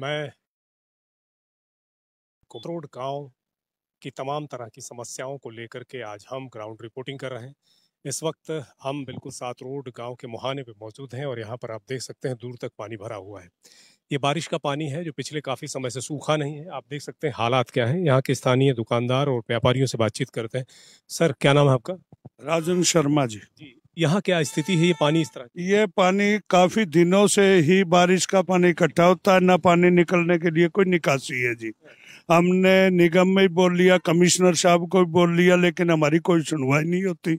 मैं कुमरोड गांव की तमाम तरह की समस्याओं को लेकर के आज हम ग्राउंड रिपोर्टिंग कर रहे हैं इस वक्त हम बिल्कुल सात रोड गांव के मुहाने पे मौजूद हैं और यहाँ पर आप देख सकते हैं दूर तक पानी भरा हुआ है ये बारिश का पानी है जो पिछले काफ़ी समय से सूखा नहीं है आप देख सकते हैं हालात क्या है यहाँ के स्थानीय दुकानदार और व्यापारियों से बातचीत करते हैं सर क्या नाम है आपका राजन शर्मा जी जी यहाँ क्या स्थिति है ये पानी इस तरह ये पानी काफी दिनों से ही बारिश का पानी इकट्ठा होता है ना पानी निकलने के लिए कोई निकासी है जी हमने निगम में बोल लिया कमिश्नर साहब को बोल लिया लेकिन हमारी कोई सुनवाई नहीं होती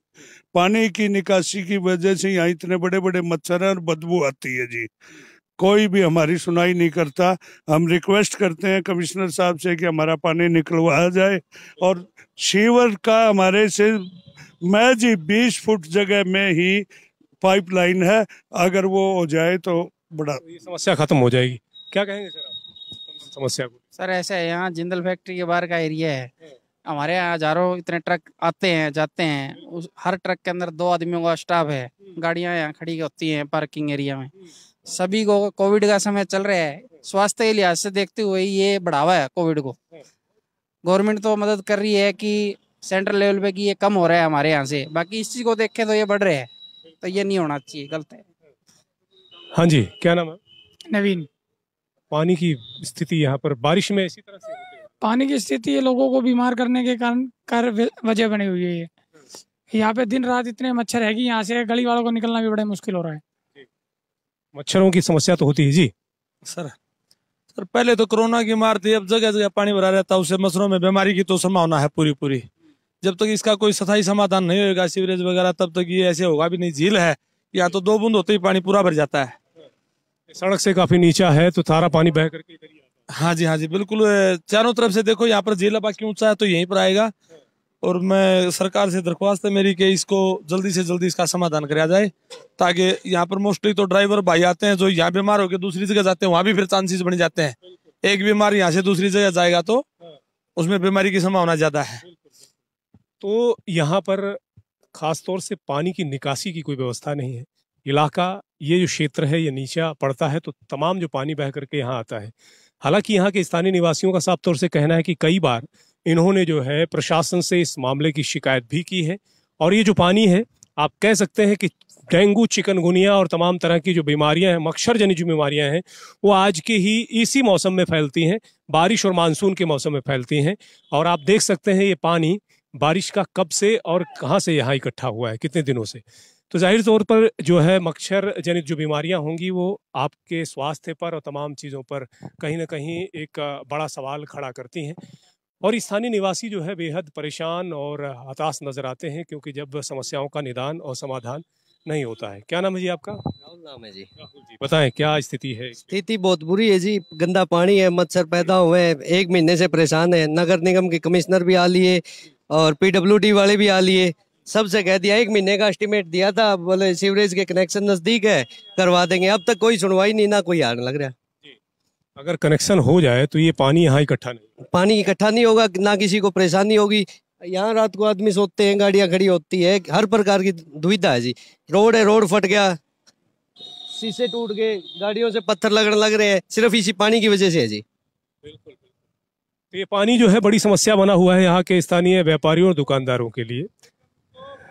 पानी की निकासी की वजह से यहाँ इतने बड़े बड़े मच्छर हैं और बदबू आती है जी कोई भी हमारी सुनाई नहीं करता हम रिक्वेस्ट करते हैं कमिश्नर साहब से कि हमारा पानी निकलवाया जाए और शिवर का हमारे से मैं जी बीस फुट जगह में ही पाइपलाइन है अगर वो हो जाए तो बड़ा तो ये समस्या खत्म हो जाएगी क्या कहेंगे सर आप समस्या को सर ऐसे है यहाँ जिंदल फैक्ट्री के बाहर का एरिया है हाँ। हमारे यहाँ हजारों इतने ट्रक आते हैं जाते हैं उस हर ट्रक के अंदर दो आदमियों का स्टाफ है हम्म। गाड़ियाँ यहाँ खड़ी होती हैं पार्किंग एरिया में हम्म। सभी को कोविड का समय चल रहा है हाँ। स्वास्थ्य के लिहाज से देखते हुए ये बढ़ावा है कोविड को हाँ। गवर्नमेंट तो मदद कर रही है कि सेंट्रल लेवल पे कि ये कम हो रहा है हमारे यहाँ से बाकी इस चीज को देखे तो ये बढ़ रहे हैं तो ये नहीं होना चाहिए गलत है हाँ जी क्या नाम है नवीन पानी की स्थिति यहाँ पर बारिश में इसी तरह से पानी की स्थिति ये लोगों को बीमार करने के कारण कर वजह बनी हुई है यहाँ पे दिन रात इतने मच्छर है कि यहाँ से गली वालों को निकलना भी बड़ा मुश्किल हो रहा है मच्छरों की समस्या तो होती है जी सर सर पहले तो कोरोना की मार थी अब जगह जगह पानी भरा रहता उसे मच्छरों में बीमारी की तो संभावना है पूरी पूरी जब तक इसका कोई सथाई समाधान नहीं होगा सीवरेज वगैरह तब तक ये ऐसे होगा भी नहीं झील है यहाँ तो दो बूंद होते ही पानी पूरा भर जाता है सड़क से काफी नीचा है तो सारा पानी बह करके हाँ जी हाँ जी बिल्कुल चारों तरफ से देखो यहाँ पर झील बाकी ऊंचा है तो यहीं पर आएगा और मैं सरकार से दरख्वास्त है मेरी कि इसको जल्दी से जल्दी इसका समाधान कराया जाए ताकि यहाँ पर मोस्टली तो ड्राइवर भाई आते हैं जो यहाँ बीमार होकर दूसरी जगह जाते हैं वहाँ भी फिर चांसेस बन जाते हैं एक बीमार यहाँ से दूसरी जगह जाएगा तो हाँ। उसमें बीमारी की संभावना ज्यादा है तो यहाँ पर ख़ास तौर से पानी की निकासी की कोई व्यवस्था नहीं है इलाका ये जो क्षेत्र है ये नीचा पड़ता है तो तमाम जो पानी बह करके यहाँ आता है हालांकि यहाँ के स्थानीय निवासियों का साफ तौर से कहना है कि कई बार इन्होंने जो है प्रशासन से इस मामले की शिकायत भी की है और ये जो पानी है आप कह सकते हैं कि डेंगू चिकनगुनिया और तमाम तरह की जो बीमारियां हैं मच्छर जनित जो बीमारियां हैं वो आज के ही इसी मौसम में फैलती हैं बारिश और मानसून के मौसम में फैलती हैं और आप देख सकते हैं ये पानी बारिश का कब से और कहाँ से यहाँ इकट्ठा हुआ है कितने दिनों से तो जाहिर तौर पर जो है मच्छर जनित जो बीमारियां होंगी वो आपके स्वास्थ्य पर और तमाम चीज़ों पर कहीं ना कहीं एक बड़ा सवाल खड़ा करती हैं और स्थानीय निवासी जो है बेहद परेशान और हताश नजर आते हैं क्योंकि जब समस्याओं का निदान और समाधान नहीं होता है क्या नाम है जी आपका राहुल नाम है जी राहुल जी बताएं क्या स्थिति है स्थिति बहुत बुरी है जी गंदा पानी है मच्छर पैदा हुए हैं एक महीने से परेशान है नगर निगम के कमिश्नर भी आ लिए और पीडब्ल्यूडी वाले भी आ लिए सबसे कह दिया एक महीने का एस्टिमेट दिया था बोले सीवरेज के कनेक्शन नजदीक है करवा देंगे अब तक कोई सुनवाई नहीं ना कोई आने लग रहा अगर कनेक्शन हो जाए तो ये पानी यहाँ इकट्ठा नहीं पानी इकट्ठा नहीं होगा ना किसी को परेशानी होगी यहाँ रात को आदमी सोते हैं गाड़ियाँ खड़ी होती है हर प्रकार की दुविधा है जी रोड है रोड फट गया शीशे टूट गए गाड़ियों से पत्थर लगने लग रहे हैं सिर्फ इसी पानी की वजह से है जी बिल्कुल तो ये पानी जो है बड़ी समस्या बना हुआ है यहाँ के स्थानीय व्यापारियों और दुकानदारों के लिए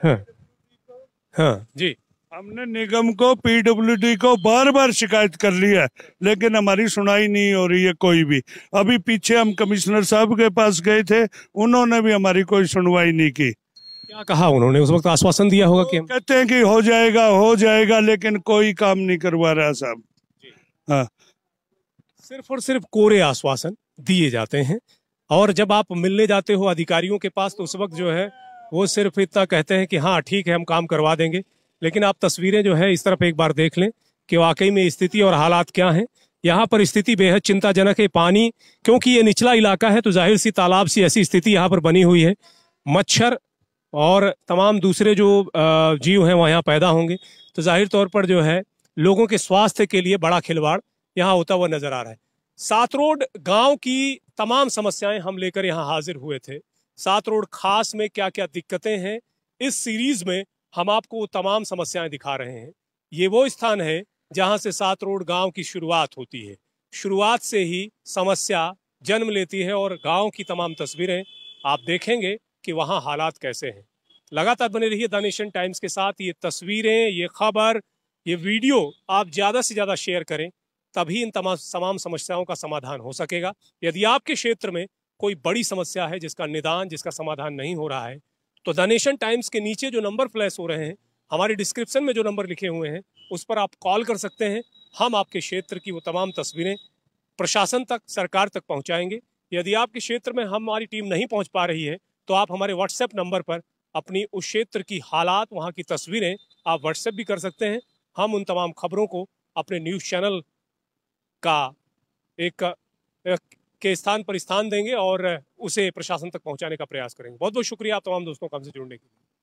हाँ, हाँ जी हमने निगम को पीडब्ल्यूडी को बार बार शिकायत कर ली है लेकिन हमारी सुनाई नहीं हो रही है कोई भी अभी पीछे हम कमिश्नर साहब के पास गए थे उन्होंने भी हमारी कोई सुनवाई नहीं की क्या कहा उन्होंने उस वक्त आश्वासन दिया होगा कि हम... कहते हैं कि हो जाएगा हो जाएगा लेकिन कोई काम नहीं करवा रहा साहब हाँ सिर्फ और सिर्फ कोरे आश्वासन दिए जाते हैं और जब आप मिलने जाते हो अधिकारियों के पास तो उस वक्त जो है वो सिर्फ इतना कहते हैं कि हाँ ठीक है हम काम करवा देंगे लेकिन आप तस्वीरें जो है इस तरफ एक बार देख लें कि वाकई में स्थिति और हालात क्या हैं यहाँ पर स्थिति बेहद चिंताजनक है पानी क्योंकि ये निचला इलाका है तो जाहिर सी तालाब सी ऐसी स्थिति यहाँ पर बनी हुई है मच्छर और तमाम दूसरे जो जीव हैं वह यहाँ पैदा होंगे तो जाहिर तौर पर जो है लोगों के स्वास्थ्य के लिए बड़ा खिलवाड़ यहाँ होता हुआ नजर आ रहा है सातरोड गांव की तमाम समस्याएं हम लेकर यहां हाजिर हुए थे सातरोड खास में क्या क्या दिक्कतें हैं इस सीरीज में हम आपको वो तमाम समस्याएं दिखा रहे हैं ये वो स्थान है जहां से सातरोड गांव की शुरुआत होती है शुरुआत से ही समस्या जन्म लेती है और गांव की तमाम तस्वीरें आप देखेंगे कि वहाँ हालात कैसे हैं लगातार बने रही है टाइम्स के साथ ये तस्वीरें ये खबर ये वीडियो आप ज़्यादा से ज़्यादा शेयर करें तभी इन तमाम तमाम समस्याओं का समाधान हो सकेगा यदि आपके क्षेत्र में कोई बड़ी समस्या है जिसका निदान जिसका समाधान नहीं हो रहा है तो द नेशन टाइम्स के नीचे जो नंबर फ्लैश हो रहे हैं हमारे डिस्क्रिप्शन में जो नंबर लिखे हुए हैं उस पर आप कॉल कर सकते हैं हम आपके क्षेत्र की वो तमाम तस्वीरें प्रशासन तक सरकार तक पहुंचाएंगे यदि आपके क्षेत्र में हमारी टीम नहीं पहुंच पा रही है तो आप हमारे व्हाट्सएप नंबर पर अपनी उस क्षेत्र की हालात वहाँ की तस्वीरें आप व्हाट्सएप भी कर सकते हैं हम उन तमाम खबरों को अपने न्यूज़ चैनल का एक, एक के स्थान पर स्थान देंगे और उसे प्रशासन तक पहुंचाने का प्रयास करेंगे बहुत बहुत शुक्रिया आप तमाम दोस्तों का हमसे जुड़ने के लिए